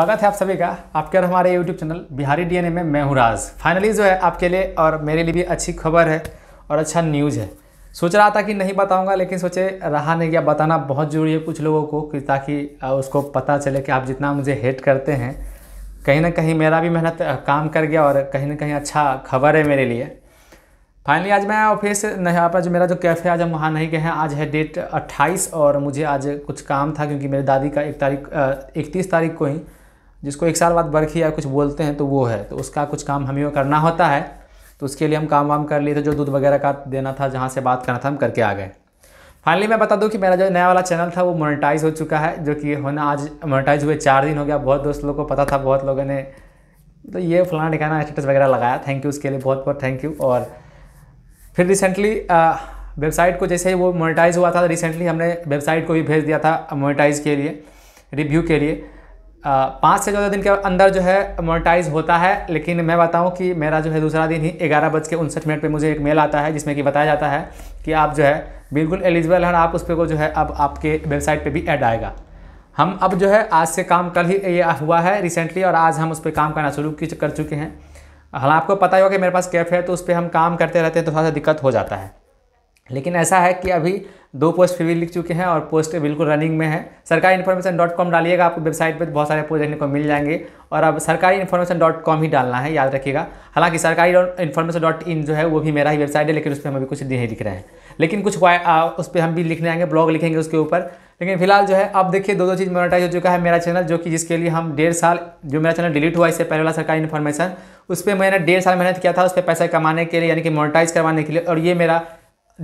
स्वागत है आप सभी का आपके और हमारे YouTube चैनल बिहारी डीएनए में मैं हूँ राज फाइनली जो है आपके लिए और मेरे लिए भी अच्छी खबर है और अच्छा न्यूज़ है सोच रहा था कि नहीं बताऊंगा लेकिन सोचे रहा नहीं गया बताना बहुत ज़रूरी है कुछ लोगों को कि ताकि उसको पता चले कि आप जितना मुझे हेट करते हैं कहीं ना कहीं मेरा भी मेहनत काम कर गया और कहीं ना कहीं अच्छा खबर है मेरे लिए फाइनली आज मैं ऑफिस नहीं पर जो मेरा जो कैफ़े आज हम वहाँ नहीं गए हैं आज है डेट 28 और मुझे आज कुछ काम था क्योंकि मेरे दादी का एक तारीख इकतीस तारीख को ही जिसको एक साल बाद बरखी या कुछ बोलते हैं तो वो है तो उसका कुछ काम हमें करना होता है तो उसके लिए हम काम वाम कर लिए थे जो दूध वगैरह का देना था जहाँ से बात करना था हम करके आ गए फाइनली मैं बता दूं कि मेरा जो नया वाला चैनल था वो मोनेटाइज हो चुका है जो कि होना आज मोनेटाइज हुए चार दिन हो गया बहुत दोस्त लोगों को पता था बहुत लोगों ने तो ये फलाना ठिकाना स्टेटस वगैरह लगाया थैंक यू उसके लिए बहुत बहुत थैंक यू और फिर रिसेंटली वेबसाइट को जैसे ही वो मोनेटाइज हुआ था रिसेंटली तो हमने वेबसाइट को भी भेज दिया था मोनेटाइज के लिए रिव्यू के लिए पाँच से चौदह दिन के अंदर जो है मोनेटाइज होता है लेकिन मैं बताऊं कि मेरा जो है दूसरा दिन ही ग्यारह बज के उनसठ मिनट पर मुझे एक मेल आता है जिसमें कि बताया जाता है कि आप जो है बिल्कुल एलिजिबल हैं आप उस पर को जो है अब आपके वेबसाइट पर भी ऐड आएगा हम अब जो है आज से काम कल ही ये हुआ है रिसेंटली और आज हम उस पर काम करना शुरू कर चुके हैं हालांकि आपको पता ही होगा कि मेरे पास कैफ़ है तो उस पर हम काम करते रहते हैं तो थोड़ा सा दिक्कत हो जाता है लेकिन ऐसा है कि अभी दो पोस्ट फिर भी लिख चुके हैं और पोस्ट बिल्कुल रनिंग में है सरकारी इन्फॉर्मेशन डॉट कॉम डालिएगा आपको वेबसाइट पर बहुत सारे पोस्ट देखने को मिल जाएंगे और अब सरकारी इन्फॉर्मेशन डॉट कॉम ही डालना है याद रखिएगा हालांकि सरकारी इन्फॉर्मेशन डॉट इन जो है वो भी मेरा ही वेबसाइट है लेकिन उस पर हम अभी कुछ नहीं लिख रहे हैं लेकिन कुछ आ, उस पर हम भी लिखने आएंगे ब्लॉग लिखेंगे उसके ऊपर लेकिन फिलहाल जो है अब देखिए दो दो चीज़ मोनेटाइज हो चुका है मेरा चैनल जो कि जिसके लिए हम डेढ़ साल जो मेरा चैनल डिलीट हुआ इससे पहले वाला सरकारी इन्फॉर्मेशन उस पर मैंने डेढ़ साल मेहनत किया था उस पर पैसा कमाने के लिए यानी कि मोनेटाइज करवाने के लिए और ये मेरा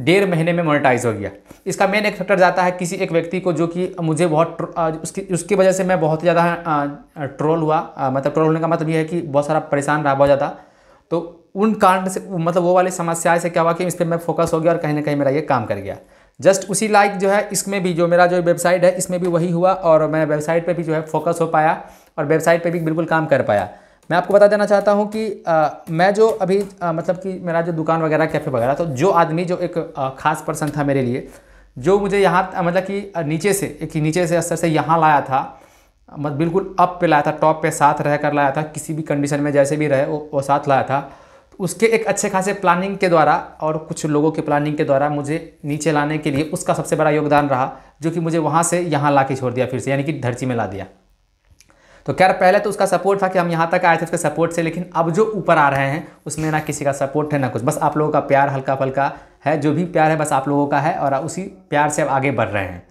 डेढ़ महीने में मोनेटाइज हो गया इसका मेन एक फैक्टर जाता है किसी एक व्यक्ति को जो कि मुझे बहुत उसकी उसकी वजह से मैं बहुत ज़्यादा ट्रोल हुआ मतलब ट्रोल होने का मतलब ये है कि बहुत सारा परेशान रहा बहुत ज़्यादा तो उन कारण से मतलब वो वाली समस्या से क्या हुआ कि इस पर मैं फोकस हो गया और कहीं ना कहीं मेरा ये काम कर गया जस्ट उसी लाइक जो है इसमें भी जो मेरा जो वेबसाइट है इसमें भी वही हुआ और मैं वेबसाइट पर भी जो है फोकस हो पाया और वेबसाइट पर भी बिल्कुल काम कर पाया मैं आपको बता देना चाहता हूँ कि आ, मैं जो अभी आ, मतलब कि मेरा जो दुकान वगैरह कैफ़े वगैरह तो जो आदमी जो एक आ, ख़ास पर्सन था मेरे लिए जो मुझे यहाँ मतलब कि नीचे से एक नीचे से स्तर से यहाँ लाया था मत बिल्कुल अप पे लाया था टॉप पे साथ रह कर लाया था किसी भी कंडीशन में जैसे भी रहे वो, वो साथ लाया था तो उसके एक अच्छे खासे प्लानिंग के द्वारा और कुछ लोगों के प्लानिंग के द्वारा मुझे नीचे लाने के लिए उसका सबसे बड़ा योगदान रहा जो कि मुझे वहाँ से यहाँ ला के छोड़ दिया फिर से यानी कि धरती में ला दिया तो खैर पहले तो उसका सपोर्ट था कि हम यहाँ तक आए थे उसके सपोर्ट से लेकिन अब जो ऊपर आ रहे हैं उसमें ना किसी का सपोर्ट है ना कुछ बस आप लोगों का प्यार हल्का फल्का है जो भी प्यार है बस आप लोगों का है और उसी प्यार से अब आगे बढ़ रहे हैं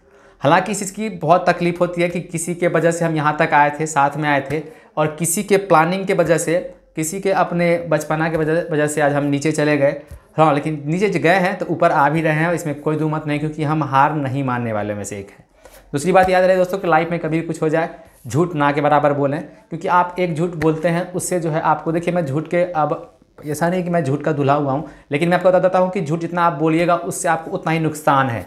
हालांकि इस चीज़ की बहुत तकलीफ होती है कि किसी के वजह से हम यहाँ तक आए थे साथ में आए थे और किसी के प्लानिंग के वजह से किसी के अपने बचपना के वजह से आज हम नीचे चले गए हाँ लेकिन नीचे जो गए हैं तो ऊपर आ भी रहे हैं और इसमें कोई दो मत नहीं क्योंकि हम हार नहीं मानने वाले में से एक है दूसरी बात याद रहे दोस्तों कि लाइफ में कभी कुछ हो जाए झूठ ना के बराबर बोलें क्योंकि आप एक झूठ बोलते हैं उससे जो है आपको देखिए मैं झूठ के अब ऐसा नहीं कि मैं झूठ का दुल्हा हुआ हूँ लेकिन मैं आपको बता देता हूँ कि झूठ जितना आप बोलिएगा उससे आपको उतना ही नुकसान है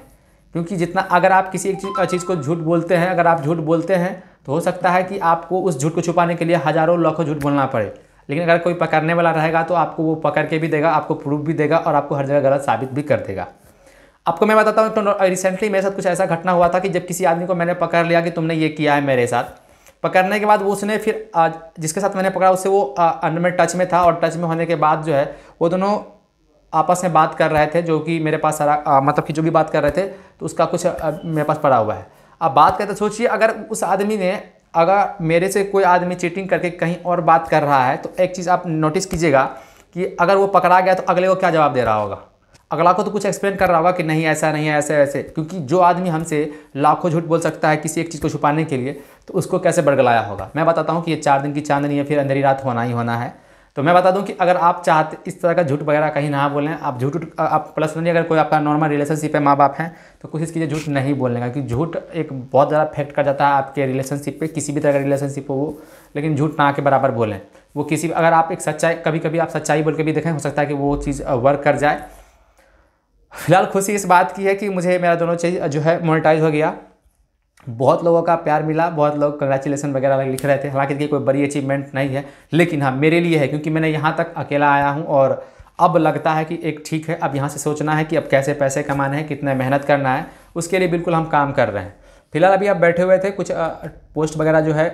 क्योंकि जितना अगर आप किसी एक चीज़ को झूठ बोलते हैं अगर आप झूठ बोलते हैं तो हो सकता है कि आपको उस झूठ को छुपाने के लिए हज़ारों लाखों झूठ बोलना पड़े लेकिन अगर कोई पकड़ने वाला रहेगा तो आपको वो पकड़ के भी देगा आपको प्रूफ भी देगा और आपको हर जगह गलत साबित भी कर देगा आपको मैं बताता हूँ तो रिसेंटली मेरे साथ कुछ ऐसा घटना हुआ था कि जब किसी आदमी को मैंने पकड़ लिया कि तुमने ये किया है मेरे साथ पकड़ने के बाद उसने फिर जिसके साथ मैंने पकड़ा उससे वो अंडर में टच में था और टच में होने के बाद जो है वो दोनों आपस में बात कर रहे थे जो कि मेरे पास सारा मतलब कि जो भी बात कर रहे थे तो उसका कुछ मेरे पास पड़ा हुआ है अब बात करते सोचिए अगर उस आदमी ने अगर मेरे से कोई आदमी चीटिंग करके कहीं और बात कर रहा है तो एक चीज़ आप नोटिस कीजिएगा कि अगर वो पकड़ा गया तो अगले को क्या जवाब दे रहा होगा अगला को तो कुछ एक्सप्लेन कर रहा होगा कि नहीं ऐसा नहीं है ऐसे ऐसे क्योंकि जो आदमी हमसे लाखों झूठ बोल सकता है किसी एक चीज़ को छुपाने के लिए तो उसको कैसे बरगलाया होगा मैं बताता हूँ कि ये चार दिन की चांदनी है फिर अंधेरी रात होना ही होना है तो मैं बता दूं कि अगर आप चाहते इस तरह का झूठ वगैरह कहीं ना बोलें आप झूठ आप प्लस नहीं अगर कोई आपका नॉर्मल रिलेशनशिप है माँ बाप हैं तो कोशिश कीजिए झूठ नहीं बोलने का क्योंकि झूठ एक बहुत ज़्यादा इफेक्ट कर जाता है आपके रिलेशनशिप पे किसी भी तरह का रिलेशनशिप हो वो लेकिन झूठ ना के बराबर बोलें वो किसी अगर आप एक सच्चाई कभी कभी आप सच्चाई बोल के भी देखें हो सकता है कि वो चीज़ वर्क कर जाए फिलहाल खुशी इस बात की है कि मुझे मेरा दोनों चीज़ जो है मोनिटाइज हो गया बहुत लोगों का प्यार मिला बहुत लोग कंग्रेचुलेसन वगैरह लिख रहे थे हालांकि कोई बड़ी अचीवमेंट नहीं है लेकिन हाँ मेरे लिए है क्योंकि मैंने यहाँ तक अकेला आया हूँ और अब लगता है कि एक ठीक है अब यहाँ से सोचना है कि अब कैसे पैसे कमाने हैं कितने मेहनत करना है उसके लिए बिल्कुल हम काम कर रहे हैं फिलहाल अभी आप बैठे हुए थे कुछ पोस्ट वगैरह जो है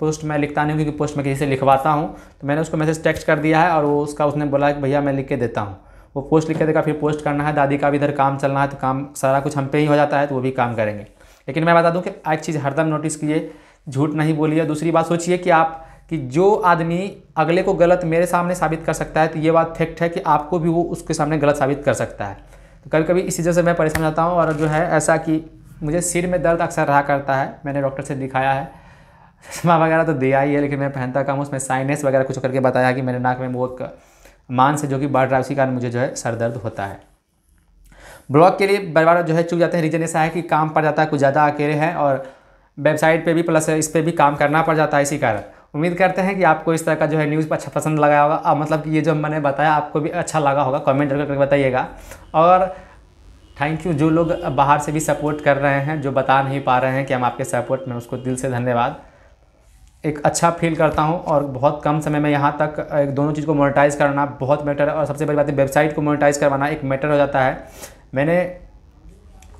पोस्ट मैं लिखता नहीं हूँ क्योंकि पोस्ट मैं किसी से लिखवाता हूँ तो मैंने उसको मैसेज टेक्स्ट कर दिया है और वो उसका उसने बोला कि भैया मैं लिख के देता हूँ वो पोस्ट लिख के देगा फिर पोस्ट करना है दादी का भी इधर काम चलना है तो काम सारा कुछ हम पे ही हो जाता है तो वो भी काम करेंगे लेकिन मैं बता दूं कि एक चीज़ हरदम नोटिस कीजिए झूठ नहीं बोलिए दूसरी बात सोचिए कि आप कि जो आदमी अगले को गलत मेरे सामने साबित कर सकता है तो ये बात फैक्ट है कि आपको भी वो उसके सामने गलत साबित कर सकता है तो कभी कभी इसी वजह से मैं परेशान रहता हूँ और जो है ऐसा कि मुझे सिर में दर्द अक्सर रहा करता है मैंने डॉक्टर से दिखाया है चश्मा वगैरह तो दिया ही है लेकिन मैं पहनता कम उसमें साइनेस वगैरह कुछ करके बताया कि मेरे नाक में बहुत मान से जो कि बढ़ रहा है उसी कारण मुझे जो है सर दर्द होता है ब्लॉग के लिए बार बार जो है चुक जाते हैं रीज़न ऐसा है कि काम पड़ जाता है कुछ ज़्यादा अकेले हैं और वेबसाइट पे भी प्लस इस पर भी काम करना पड़ जाता है इसी कारण उम्मीद करते हैं कि आपको इस तरह का जो है न्यूज़ अच्छा पसंद लगा होगा आ, मतलब कि ये जो मैंने बताया आपको भी अच्छा लगा होगा कमेंट करके बताइएगा और थैंक यू जो लोग बाहर से भी सपोर्ट कर रहे हैं जो बता नहीं पा रहे हैं कि हम आपके सपोर्ट में उसको दिल से धन्यवाद एक अच्छा फील करता हूँ और बहुत कम समय में यहाँ तक एक दोनों चीज़ को मोनेटाइज करना बहुत मैटर और सबसे बड़ी बात है वेबसाइट को मोनेटाइज करवाना एक मैटर हो जाता है मैंने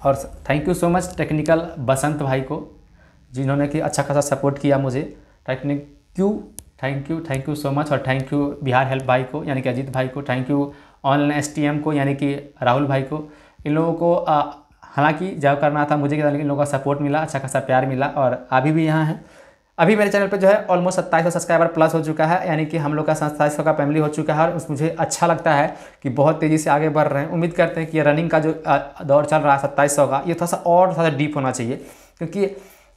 और thank you so much technical Basant भाई को जिन्होंने कि अच्छा खासा सपोर्ट किया मुझे टेक्निक क्यू thank you thank you so much और थैंक यू बिहार हेल्प भाई को यानी कि अजीत भाई को थैंक यू ऑनलाइन एस को यानी कि राहुल भाई को इन लोगों को हालांकि जॉब करना था मुझे लेकिन इन लोगों का सपोर्ट मिला अच्छा खासा प्यार मिला और अभी भी यहाँ हैं अभी मेरे चैनल पे जो है ऑलमोस्ट सत्ताईस सब्सक्राइबर प्लस हो चुका है यानी कि हम लोग का सत्ताईस का फैमिली हो चुका है और उस मुझे अच्छा लगता है कि बहुत तेज़ी से आगे बढ़ रहे हैं उम्मीद करते हैं कि रनिंग का जो दौर चल रहा है सत्ताईस का ये थोड़ा सा और थोड़ा सा डीप होना चाहिए क्योंकि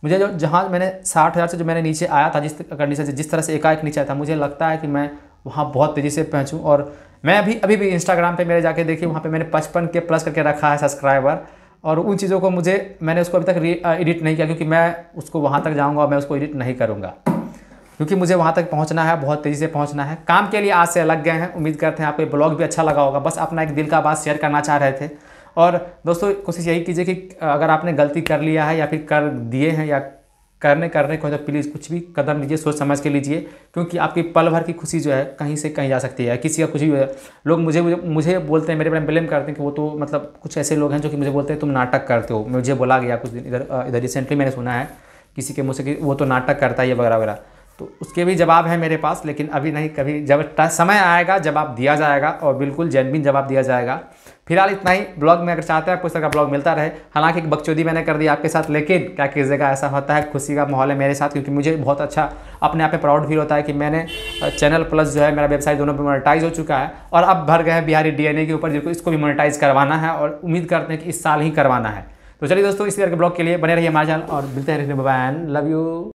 मुझे जो जहाँ मैंने साठ हज़ार से जो मैंने नीचे आया था जिस कंडीशन से जिस तरह से एकाएक नीचे आया था मुझे लगता है कि मैं वहाँ बहुत तेज़ी से पहुँचूँ और मैं अभी अभी भी इंस्टाग्राम पे मेरे जाके देखी वहाँ पर मैंने पचपन के प्लस करके रखा है सब्सक्राइबर और उन चीज़ों को मुझे मैंने उसको अभी तक एडिट नहीं किया क्योंकि मैं उसको वहाँ तक जाऊँगा और मैं उसको एडिट नहीं करूँगा क्योंकि मुझे वहाँ तक पहुँचना है बहुत तेज़ी से पहुँचना है काम के लिए आज से अलग गए हैं उम्मीद करते हैं आपको ब्लॉग भी अच्छा लगा होगा बस अपना एक दिल का बात शेयर करना चाह रहे थे और दोस्तों कोशिश यही कीजिए कि अगर आपने गलती कर लिया है या फिर कर दिए हैं या करने करने को तो प्लीज़ कुछ भी कदम लीजिए सोच समझ के लीजिए क्योंकि आपकी पल भर की खुशी जो है कहीं से कहीं जा सकती है किसी का कुछ भी लोग मुझे मुझे बोलते हैं मेरे बारे में ब्लेम करते हैं कि वो तो मतलब कुछ ऐसे लोग हैं जो कि मुझे बोलते हैं तुम नाटक करते हो मुझे बोला गया कुछ दिन इधर इधर रिसेंटली मैंने सुना है किसी के मुझसे कि वो तो नाटक करता है वगैरह वगैरह तो उसके भी जवाब है मेरे पास लेकिन अभी नहीं कभी जब समय आएगा जवाब दिया जाएगा और बिल्कुल जेनविन जवाब दिया जाएगा फिलहाल इतना ही ब्लॉग में अगर चाहते हैं आपको इस तरह का ब्लॉग मिलता रहे हालांकि एक बकचोदी मैंने कर दी आपके साथ लेकिन क्या कीजिएगा ऐसा होता है खुशी का माहौल है मेरे साथ क्योंकि मुझे बहुत अच्छा अपने आप में प्राउड फील होता है कि मैंने चैनल प्लस जो है मेरा वेबसाइट दोनों पर मोनेटाइज हो चुका है और अब भर गए बिहारी डी के ऊपर जिनको इसको भी मोनिटाइज करवाना है और उम्मीद करते हैं कि इस साल ही करवाना है तो चलिए दोस्तों इसी तरह के ब्लॉग के लिए बने रहिए हमारे चैनल और मिलते हैं बाय लव यू